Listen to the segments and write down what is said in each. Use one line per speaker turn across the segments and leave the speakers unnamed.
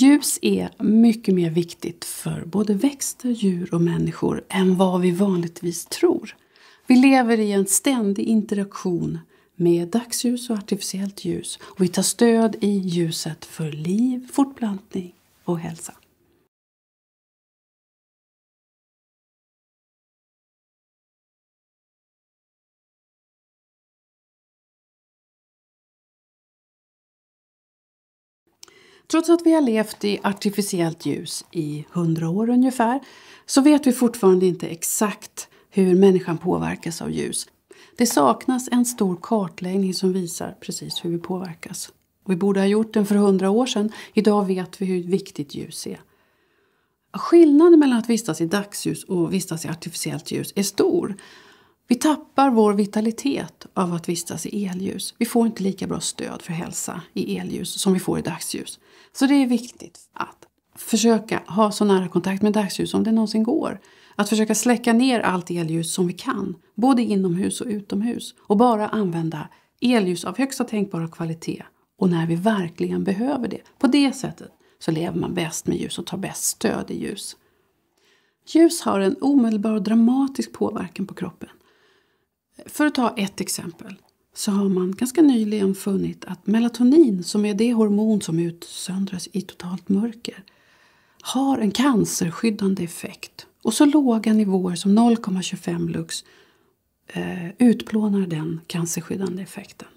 Ljus är mycket mer viktigt för både växter, djur och människor än vad vi vanligtvis tror. Vi lever i en ständig interaktion med dagsljus och artificiellt ljus och vi tar stöd i ljuset för liv, fortplantning och hälsa. Trots att vi har levt i artificiellt ljus i hundra år ungefär så vet vi fortfarande inte exakt hur människan påverkas av ljus. Det saknas en stor kartläggning som visar precis hur vi påverkas. Vi borde ha gjort den för hundra år sedan. Idag vet vi hur viktigt ljus är. Skillnaden mellan att vistas i dagsljus och vistas i artificiellt ljus är stor. Vi tappar vår vitalitet av att vistas i elljus. Vi får inte lika bra stöd för hälsa i elljus som vi får i dagsljus. Så det är viktigt att försöka ha så nära kontakt med dagsljus som det någonsin går. Att försöka släcka ner allt elljus som vi kan, både inomhus och utomhus. Och bara använda elljus av högsta tänkbara kvalitet och när vi verkligen behöver det. På det sättet så lever man bäst med ljus och tar bäst stöd i ljus. Ljus har en omedelbar och dramatisk påverkan på kroppen. För att ta ett exempel så har man ganska nyligen funnit att melatonin, som är det hormon som utsöndras i totalt mörker, har en cancerskyddande effekt. Och så låga nivåer som 0,25 lux eh, utplånar den cancerskyddande effekten.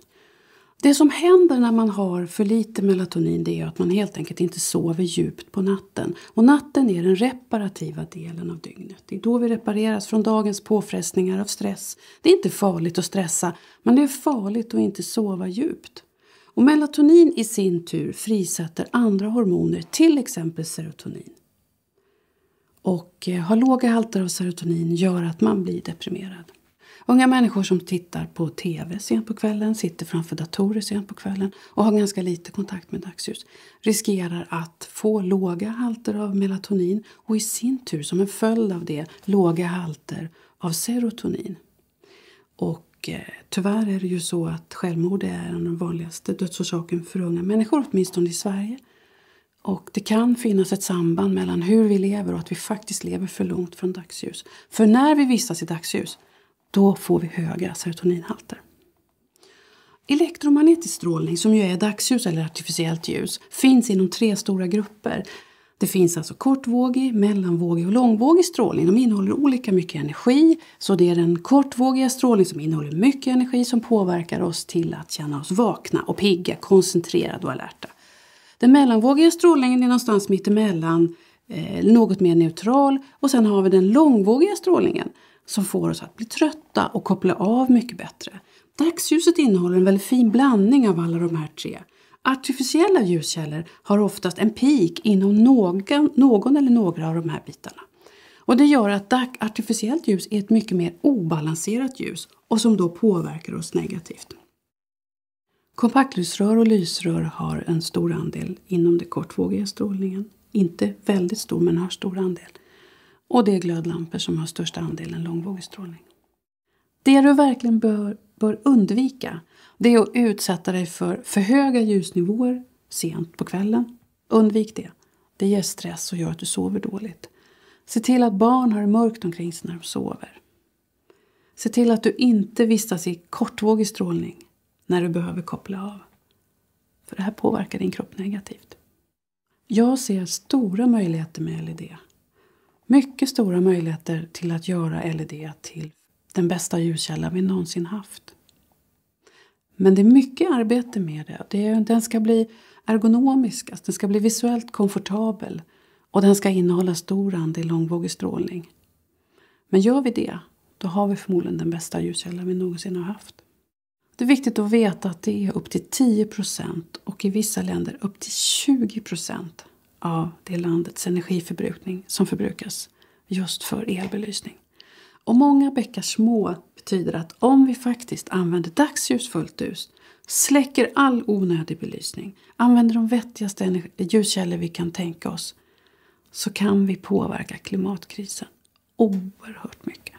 Det som händer när man har för lite melatonin det är att man helt enkelt inte sover djupt på natten. Och natten är den reparativa delen av dygnet. Det är då vi repareras från dagens påfrestningar av stress. Det är inte farligt att stressa, men det är farligt att inte sova djupt. Och melatonin i sin tur frisätter andra hormoner, till exempel serotonin. Och eh, ha låga halter av serotonin gör att man blir deprimerad. Unga människor som tittar på tv sent på kvällen, sitter framför datorer sent på kvällen och har ganska lite kontakt med dagsljus riskerar att få låga halter av melatonin och i sin tur som en följd av det låga halter av serotonin. Och eh, tyvärr är det ju så att självmord är en av de vanligaste dödsorsaken för unga människor, åtminstone i Sverige. Och Det kan finnas ett samband mellan hur vi lever och att vi faktiskt lever för långt från dagsljus. För när vi vistas i dagsljus då får vi höga serotoninhalter. Elektromagnetisk strålning, som ju är dagsljus eller artificiellt ljus, finns inom tre stora grupper. Det finns alltså kortvågig, mellanvågig och långvågig strålning. De innehåller olika mycket energi, så det är den kortvågiga strålningen som innehåller mycket energi som påverkar oss till att känna oss vakna och pigga, koncentrerade och alerta. Den mellanvågiga strålningen är någonstans mittemellan, eh, något mer neutral och sen har vi den långvågiga strålningen som får oss att bli trötta och koppla av mycket bättre. Dagsljuset innehåller en väldigt fin blandning av alla de här tre. Artificiella ljuskällor har oftast en peak inom någon, någon eller några av de här bitarna. Och det gör att artificiellt ljus är ett mycket mer obalanserat ljus och som då påverkar oss negativt. Kompaktlysrör och lysrör har en stor andel inom den kortvågiga strålningen. Inte väldigt stor, men har stor andel. Och det är glödlampor som har största andelen strålning. Det du verkligen bör, bör undvika det är att utsätta dig för för höga ljusnivåer sent på kvällen. Undvik det. Det ger stress och gör att du sover dåligt. Se till att barn har det mörkt omkring sig när de sover. Se till att du inte vistas i kortvågig strålning när du behöver koppla av. För det här påverkar din kropp negativt. Jag ser stora möjligheter med LED mycket stora möjligheter till att göra LED till den bästa ljuskälla vi någonsin haft. Men det är mycket arbete med det. det är, den ska bli ergonomisk, alltså den ska bli visuellt komfortabel och den ska innehålla stor andel långvågig strålning. Men gör vi det, då har vi förmodligen den bästa ljuskälla vi någonsin har haft. Det är viktigt att veta att det är upp till 10 och i vissa länder upp till 20 av det landets energiförbrukning som förbrukas just för elbelysning. Och många bäckar små betyder att om vi faktiskt använder dagsljus fullt ut, släcker all onödig belysning, använder de vettigaste ljuskällor vi kan tänka oss, så kan vi påverka klimatkrisen oerhört mycket.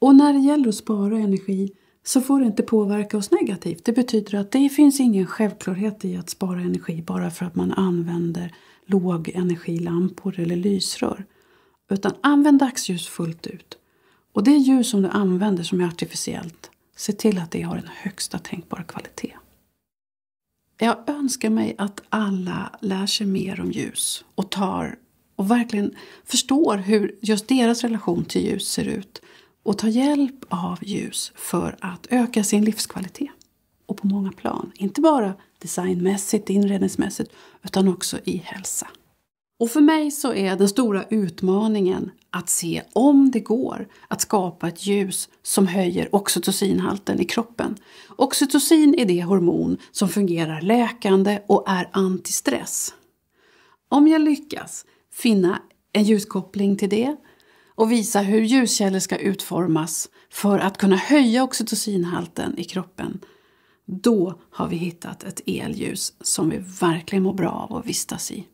Och när det gäller att spara energi så får det inte påverka oss negativt. Det betyder att det finns ingen självklarhet i att spara energi bara för att man använder lågenergilampor eller lysrör. Utan använd dagsljus fullt ut. Och det ljus som du använder som är artificiellt, se till att det har den högsta tänkbara kvalitet. Jag önskar mig att alla lär sig mer om ljus och tar och verkligen förstår hur just deras relation till ljus ser ut och ta hjälp av ljus för att öka sin livskvalitet. Och på många plan. Inte bara designmässigt, inredningsmässigt, utan också i hälsa. Och för mig så är den stora utmaningen att se om det går att skapa ett ljus som höjer oxytocinhalten i kroppen. Oxytocin är det hormon som fungerar läkande och är antistress. Om jag lyckas finna en ljuskoppling till det och visa hur ljuskällor ska utformas för att kunna höja oxytocinhalten i kroppen. Då har vi hittat ett elljus som vi verkligen mår bra av att vistas i.